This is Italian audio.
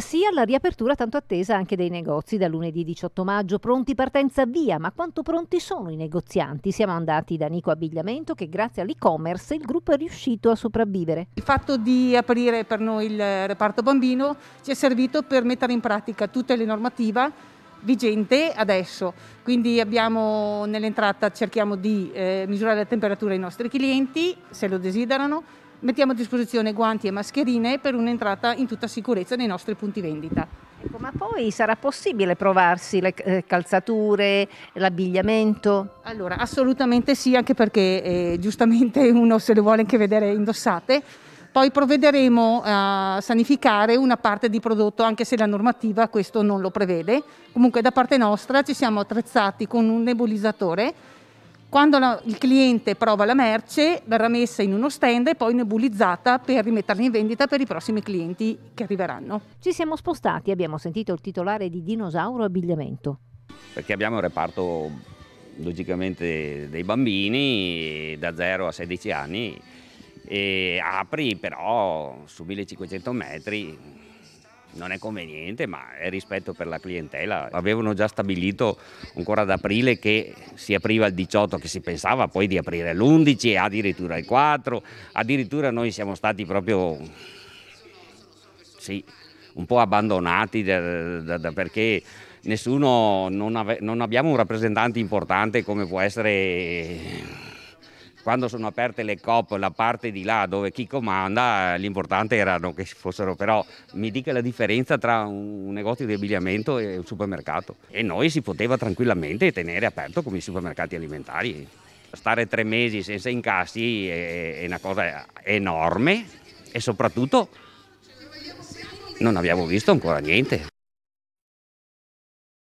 sia la riapertura tanto attesa anche dei negozi da lunedì 18 maggio. Pronti partenza via, ma quanto pronti sono i negozianti? Siamo andati da Nico Abbigliamento che grazie all'e-commerce il gruppo è riuscito a sopravvivere. Il fatto di aprire per noi il reparto bambino ci è servito per mettere in pratica tutte le normative vigente adesso. Quindi abbiamo nell'entrata cerchiamo di eh, misurare la temperatura ai nostri clienti se lo desiderano mettiamo a disposizione guanti e mascherine per un'entrata in tutta sicurezza nei nostri punti vendita. Ecco, ma poi sarà possibile provarsi le eh, calzature, l'abbigliamento? Allora, assolutamente sì, anche perché eh, giustamente uno se le vuole anche vedere indossate. Poi provvederemo a sanificare una parte di prodotto, anche se la normativa questo non lo prevede. Comunque da parte nostra ci siamo attrezzati con un nebulizzatore quando la, il cliente prova la merce verrà messa in uno stand e poi nebulizzata per rimetterla in vendita per i prossimi clienti che arriveranno. Ci siamo spostati, abbiamo sentito il titolare di Dinosauro Abbigliamento. Perché abbiamo un reparto logicamente dei bambini da 0 a 16 anni e apri però su 1500 metri non è conveniente, ma è rispetto per la clientela. Avevano già stabilito ancora ad aprile che si apriva il 18, che si pensava poi di aprire l'11 addirittura il 4. Addirittura noi siamo stati proprio sì, un po' abbandonati da, da, da perché nessuno, non, ave, non abbiamo un rappresentante importante come può essere quando sono aperte le COP, la parte di là dove chi comanda, l'importante era che ci fossero, però mi dica la differenza tra un negozio di abbigliamento e un supermercato. E noi si poteva tranquillamente tenere aperto come i supermercati alimentari. Stare tre mesi senza incassi è una cosa enorme e soprattutto non abbiamo visto ancora niente.